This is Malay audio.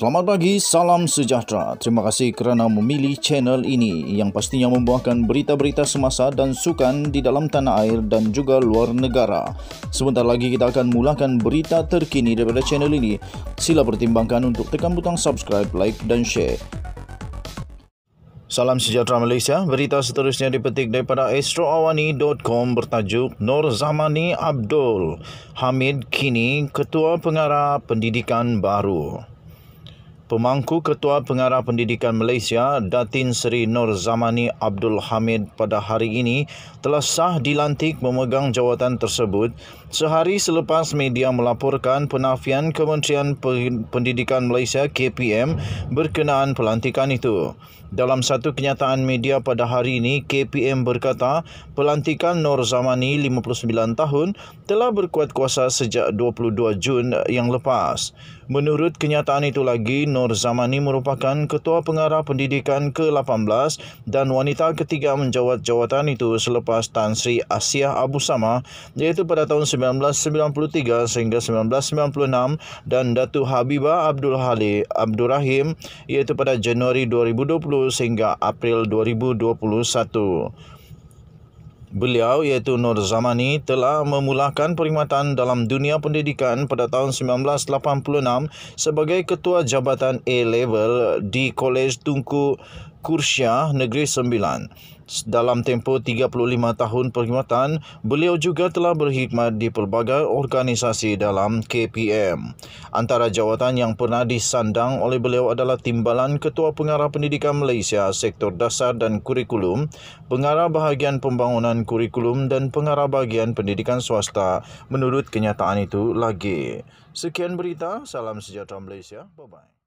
Selamat pagi, salam sejahtera. Terima kasih kerana memilih channel ini yang pastinya membawakan berita-berita semasa dan sukan di dalam tanah air dan juga luar negara. Sebentar lagi kita akan mulakan berita terkini daripada channel ini. Sila pertimbangkan untuk tekan butang subscribe, like dan share. Salam sejahtera Malaysia. Berita seterusnya dipetik daripada astroawani.com bertajuk Nur Zamani Abdul Hamid kini Ketua Pengarah Pendidikan Baru. Pemangku Ketua Pengarah Pendidikan Malaysia Datin Seri Nur Zamani Abdul Hamid pada hari ini telah sah dilantik memegang jawatan tersebut sehari selepas media melaporkan penafian Kementerian Pendidikan Malaysia KPM berkenaan pelantikan itu. Dalam satu kenyataan media pada hari ini, KPM berkata pelantikan Nur Zamani 59 tahun telah berkuat kuasa sejak 22 Jun yang lepas. Menurut kenyataan itu lagi, Nur Nur Zamani merupakan ketua pengarah pendidikan ke-18 dan wanita ketiga menjawat jawatan itu selepas Tan Sri Asia Abu Sama iaitu pada tahun 1993 sehingga 1996 dan Datu Habibah Abdul Halim Abdul Rahim iaitu pada Januari 2020 sehingga April 2021. Beliau iaitu Nur Zamani telah memulakan perkhidmatan dalam dunia pendidikan pada tahun 1986 sebagai ketua jabatan A-level di Kolej Tunku Kursia Negeri Sembilan. Dalam tempoh 35 tahun perkhidmatan, beliau juga telah berkhidmat di pelbagai organisasi dalam KPM. Antara jawatan yang pernah disandang oleh beliau adalah Timbalan Ketua Pengarah Pendidikan Malaysia Sektor Dasar dan Kurikulum, Pengarah Bahagian Pembangunan Kurikulum dan Pengarah Bahagian Pendidikan Swasta menurut kenyataan itu lagi. Sekian berita, salam sejahtera Malaysia. Bye-bye.